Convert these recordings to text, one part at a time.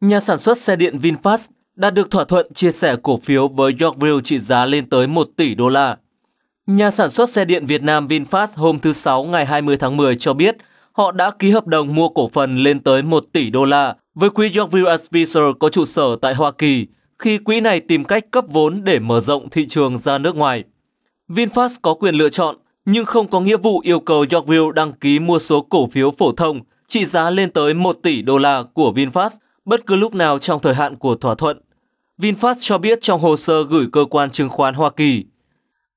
Nhà sản xuất xe điện VinFast đã được thỏa thuận chia sẻ cổ phiếu với Yorkville trị giá lên tới 1 tỷ đô la. Nhà sản xuất xe điện Việt Nam VinFast hôm thứ Sáu ngày 20 tháng 10 cho biết họ đã ký hợp đồng mua cổ phần lên tới 1 tỷ đô la với quỹ Yorkville Advisor có trụ sở tại Hoa Kỳ khi quỹ này tìm cách cấp vốn để mở rộng thị trường ra nước ngoài. VinFast có quyền lựa chọn nhưng không có nghĩa vụ yêu cầu Yorkville đăng ký mua số cổ phiếu phổ thông trị giá lên tới 1 tỷ đô la của VinFast – bất cứ lúc nào trong thời hạn của thỏa thuận. VinFast cho biết trong hồ sơ gửi cơ quan chứng khoán Hoa Kỳ.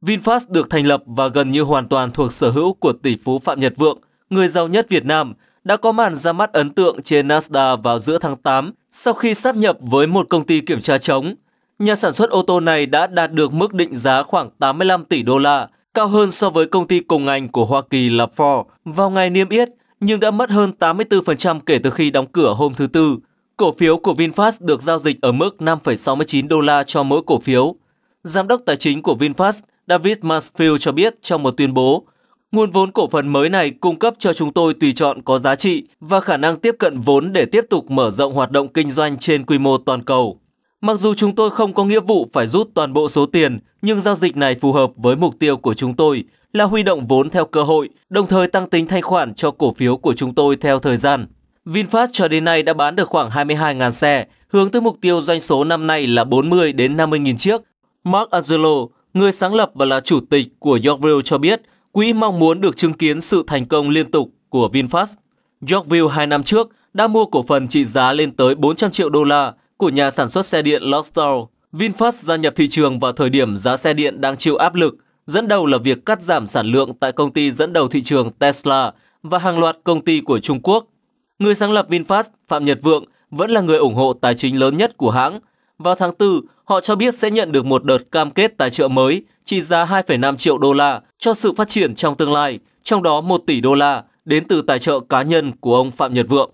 VinFast được thành lập và gần như hoàn toàn thuộc sở hữu của tỷ phú Phạm Nhật Vượng, người giàu nhất Việt Nam, đã có màn ra mắt ấn tượng trên Nasdaq vào giữa tháng 8 sau khi sáp nhập với một công ty kiểm tra chống. Nhà sản xuất ô tô này đã đạt được mức định giá khoảng 85 tỷ đô la, cao hơn so với công ty cùng ngành của Hoa Kỳ là Ford vào ngày niêm yết, nhưng đã mất hơn 84% kể từ khi đóng cửa hôm thứ Tư. Cổ phiếu của VinFast được giao dịch ở mức 5,69 đô la cho mỗi cổ phiếu. Giám đốc tài chính của VinFast, David Mansfield cho biết trong một tuyên bố, nguồn vốn cổ phần mới này cung cấp cho chúng tôi tùy chọn có giá trị và khả năng tiếp cận vốn để tiếp tục mở rộng hoạt động kinh doanh trên quy mô toàn cầu. Mặc dù chúng tôi không có nghĩa vụ phải rút toàn bộ số tiền, nhưng giao dịch này phù hợp với mục tiêu của chúng tôi là huy động vốn theo cơ hội, đồng thời tăng tính thanh khoản cho cổ phiếu của chúng tôi theo thời gian. VinFast cho đến nay đã bán được khoảng 22.000 xe, hướng tới mục tiêu doanh số năm nay là 40 đến 50.000 chiếc. Mark Angelo, người sáng lập và là chủ tịch của Yorkville cho biết, quỹ mong muốn được chứng kiến sự thành công liên tục của VinFast. Yorkville hai năm trước đã mua cổ phần trị giá lên tới 400 triệu đô la của nhà sản xuất xe điện Lordstown. VinFast gia nhập thị trường vào thời điểm giá xe điện đang chịu áp lực, dẫn đầu là việc cắt giảm sản lượng tại công ty dẫn đầu thị trường Tesla và hàng loạt công ty của Trung Quốc Người sáng lập VinFast Phạm Nhật Vượng vẫn là người ủng hộ tài chính lớn nhất của hãng. Vào tháng 4, họ cho biết sẽ nhận được một đợt cam kết tài trợ mới trị giá 2,5 triệu đô la cho sự phát triển trong tương lai, trong đó 1 tỷ đô la đến từ tài trợ cá nhân của ông Phạm Nhật Vượng.